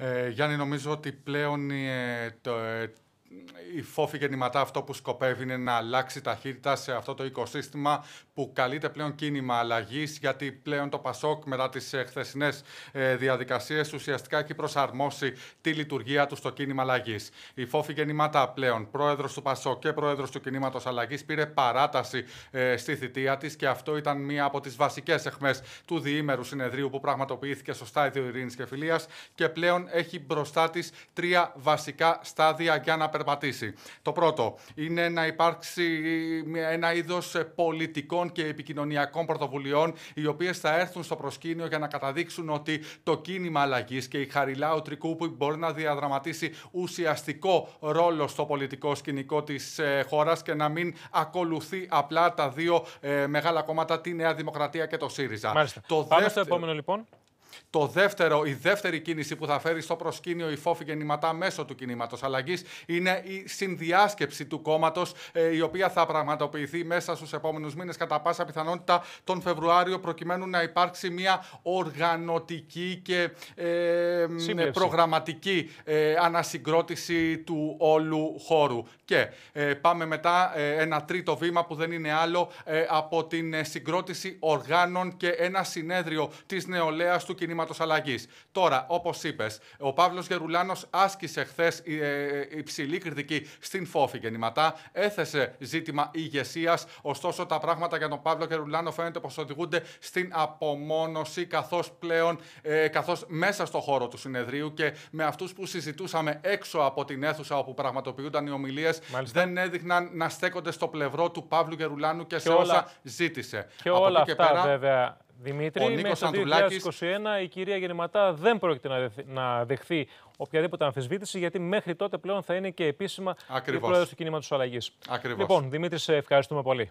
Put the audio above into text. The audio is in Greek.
Ε, Γιάννη, νομίζω ότι πλέον ε, το, ε, η φόφη γεννηματά αυτό που σκοπεύει είναι να αλλάξει ταχύτητα σε αυτό το οικοσύστημα που καλείται πλέον κίνημα αλλαγής, γιατί πλέον το ΠΑΣΟΚ μετά τις ε, χθεσινές ε, διαδικασίες ουσιαστικά έχει προσαρμόσει τη λειτουργία του στο κίνημα αλλαγής. Η φόφη γεννηματά πλέον, πρόεδρος του ΠΑΣΟΚ και πρόεδρος του κινήματος αλλαγής, πήρε παράταση ε, στη θητεία της και αυτό ήταν μία από τις βασικές αιχμέ του διήμερου συνεδρίου που πραγματοποιήθηκε στο στάδιο Ειρήνης και Φιλίας και πλέον έχει μπροστά της τρία βασικά στάδια για να περπατήσει. Το πρώτο είναι να υπάρξει ένα είδος πολιτικών και επικοινωνιακών πρωτοβουλειών, οι οποίες θα έρθουν στο προσκήνιο για να καταδείξουν ότι το κίνημα αλλαγής και η Χαριλάου που μπορεί να διαδραματίσει ουσιαστικό ρόλο στο πολιτικό σκηνικό της ε, χώρας και να μην ακολουθεί απλά τα δύο ε, μεγάλα κόμματα, τη Νέα Δημοκρατία και το ΣΥΡΙΖΑ. Μάλιστα. Το Πάμε στο επόμενο λοιπόν. Το δεύτερο, η δεύτερη κίνηση που θα φέρει στο προσκήνιο η φόφη γεννηματά μέσω του κινήματος αλλαγής είναι η συνδιάσκεψη του κόμματος, ε, η οποία θα πραγματοποιηθεί μέσα στους επόμενους μήνες, κατά πάσα πιθανότητα τον Φεβρουάριο, προκειμένου να υπάρξει μια οργανωτική και ε, προγραμματική ε, ανασυγκρότηση του όλου χώρου. Και ε, πάμε μετά ένα τρίτο βήμα που δεν είναι άλλο από την συγκρότηση οργάνων και ένα συνέδριο της νεολαίας του κινήματος αλλαγής. Τώρα, όπως είπες, ο Παύλος Γερουλάνος άσκησε χθες ε, ε, υψηλή κριτική στην Φόφη γεννηματά. Έθεσε ζήτημα ηγεσίας. Ωστόσο, τα πράγματα για τον Παύλο Γερουλάνο φαίνεται πως οδηγούνται στην απομόνωση, καθώς πλέον, ε, μέσα στο χώρο του συνεδρίου και με αυτούς που συζητούσαμε έξω από την αίθουσα όπου πραγματοποιούνταν οι ομιλίες, δεν έδειχναν να στέκονται στο πλευρό του Παύλου Γερουλάνου και, σε όλα... όσα ζήτησε. Και από όλα αυτά, πέρα... βέβαια, Δημήτρη, ο Νίκος 2021 η κυρία Γεννηματά δεν πρόκειται να δεχθεί οποιαδήποτε αμφισβήτηση, γιατί μέχρι τότε πλέον θα είναι και επίσημα η πρόεδρος του κινήματος αλλαγής. Λοιπόν, Δημήτρη, σε ευχαριστούμε πολύ.